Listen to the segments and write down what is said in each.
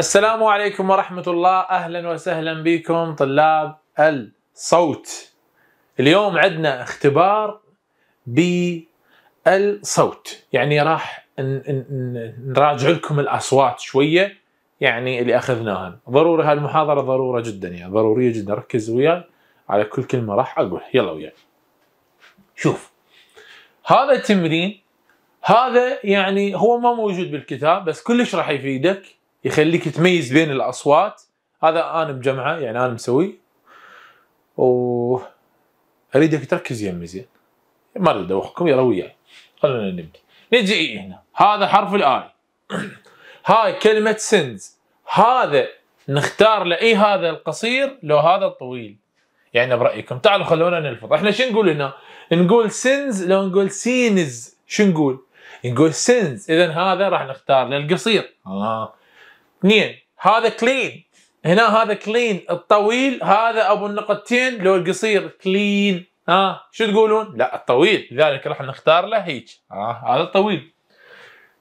السلام عليكم ورحمة الله أهلا وسهلا بكم طلاب الصوت اليوم عندنا اختبار بالصوت يعني راح نراجع لكم الأصوات شوية يعني اللي أخذناها ضروري هالمحاضرة ضرورة جدا يعني ضرورية جدا ركز وياي على كل كلمة راح أقولها يلا وياي شوف هذا التمرين هذا يعني هو ما موجود بالكتاب بس كلش راح يفيدك يخليك تميز بين الاصوات هذا انا بجمعه يعني انا مسوي و اريدك تركز يمي زين ما اريد اوخكم يلا وياي خلونا نبدي نجي هنا هذا حرف الاي هاي كلمه سنز هذا نختار لاي هذا القصير لو هذا الطويل يعني برايكم تعالوا خلونا نلفظ احنا شو نقول هنا نقول سنز لو نقول سينز شو نقول نقول سنز اذا هذا راح نختار له القصير آه. اثنين هذا كلين هنا هذا كلين الطويل هذا ابو النقطتين لو القصير كلين ها آه. شو تقولون؟ لا الطويل لذلك راح نختار له هيك آه. هذا الطويل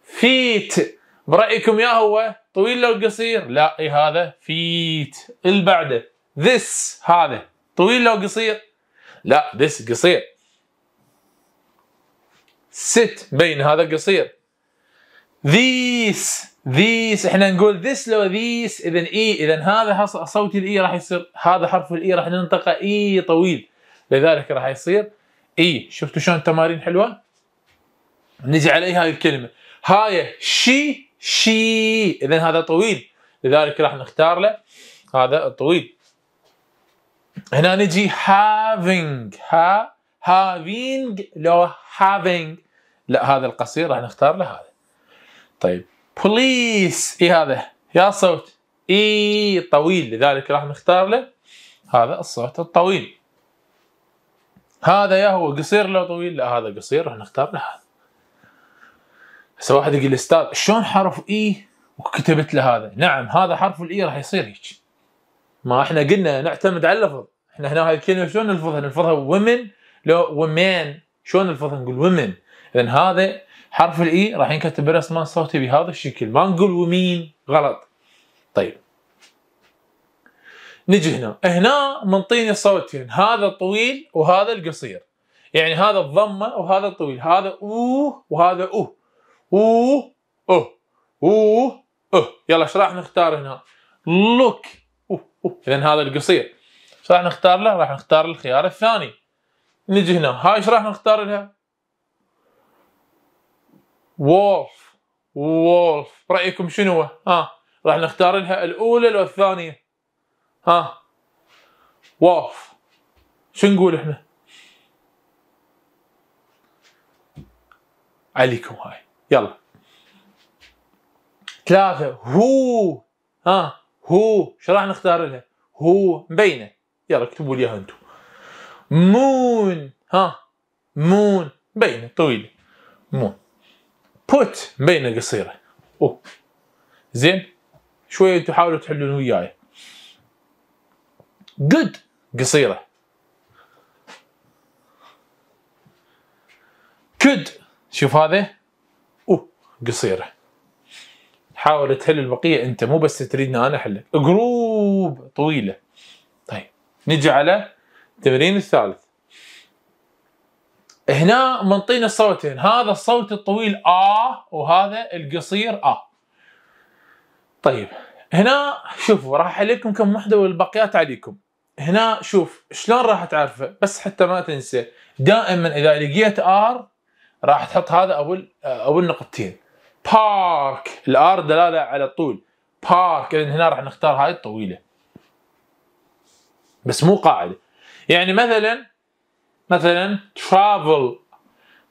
فيت برايكم يا هو طويل لو قصير؟ لا اي هذا فيت اللي بعده ذس هذا طويل لو قصير؟ لا ذس قصير ست بين هذا قصير ذيس ذيس احنا نقول ذيس لو ذيس اذا اي اذا هذا صوت الاي e راح يصير هذا حرف الاي e راح ننطقه اي e طويل لذلك راح يصير اي شفتوا شلون تمارين حلوه؟ نجي على اي هاي الكلمه هاي شي شي اذا هذا طويل لذلك راح نختار له هذا الطويل هنا نجي having ها having لو having لا هذا القصير راح نختار له هذا طيب بوليس اي هذا يا صوت اي طويل لذلك راح نختار له هذا الصوت الطويل هذا يا هو قصير لو طويل لا هذا قصير راح نختار له هذا هسه واحد يقول استاذ شلون حرف اي وكتبت له هذا نعم هذا حرف الاي راح يصير هيك ما احنا قلنا نعتمد على اللفظ احنا هنا هاي الكلمه شلون نلفظها نلفظها ومن لو ومان شلون نلفظها نقول ومن اذا هذا حرف الاي e راح ينكتب برسمان صوتي بهذا الشكل ما نقول ومين غلط طيب نجي هنا هنا منطيني صوتين هذا الطويل وهذا القصير يعني هذا الضمه وهذا الطويل هذا اوه وهذا اوه اوه اوه اوه اوه يلا ايش راح نختار هنا لوك اذا هذا القصير ايش راح نختار له راح نختار الخيار الثاني نجي هنا هاي ايش راح نختار لها وولف وولف رايكم شنو ها راح نختار لها الاولى لو الثانيه ها وولف شو نقول احنا عليكم هاي يلا ثلاثة هو ها هو شو راح نختار لها هو مبينة يلا اكتبوا لي اياها انتم مون ها مون بين طويلة مون بوت بين قصيرة أوه. Oh. زين شوية تحاولوا تحلون وياي جود قصيرة كد شوف هذا أوه oh. قصيرة حاول تحل البقية أنت مو بس تريدنا أنا أحلك جروب طويلة طيب نجي على التمرين الثالث هنا منطينا الصوتين هذا الصوت الطويل آ آه وهذا القصير آ آه. طيب هنا شوفوا راح عليكم كم وحدة والباقيات عليكم هنا شوف شلون راح تعرفه بس حتى ما تنسى دائما إذا لقيت آر راح تحط هذا أول أول نقطتين بارك الآر دلالة على الطول بارك هنا راح نختار هاي الطويلة بس مو قاعدة يعني مثلا مثلا travel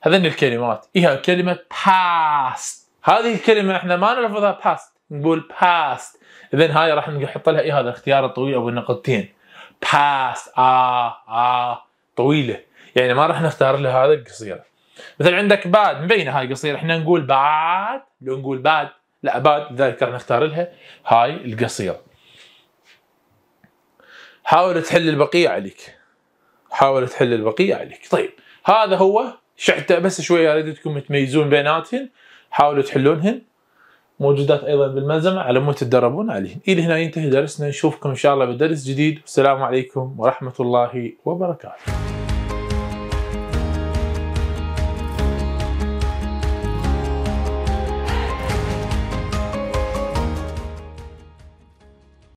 هذين الكلمات إيها كلمة past هذه الكلمة احنا ما نلفظها past نقول past اذا هاي راح نحط لها إيه هذا اختيار الطويل أو النقطتين past آه آه طويلة يعني ما راح نختار لها هذا القصيرة مثل عندك باد مبينة هاي قصيرة احنا نقول بعد لو نقول باد لا باد لذلك راح نختار لها هاي القصيرة حاول تحل البقية عليك حاول تحل البقيه عليك طيب هذا هو شحته بس شويه تكون متميزون بيناتهم حاولوا تحلونهم موجودات ايضا بالملزمه على مود تتدربون عليهم الى هنا ينتهي درسنا نشوفكم ان شاء الله بدرس جديد والسلام عليكم ورحمه الله وبركاته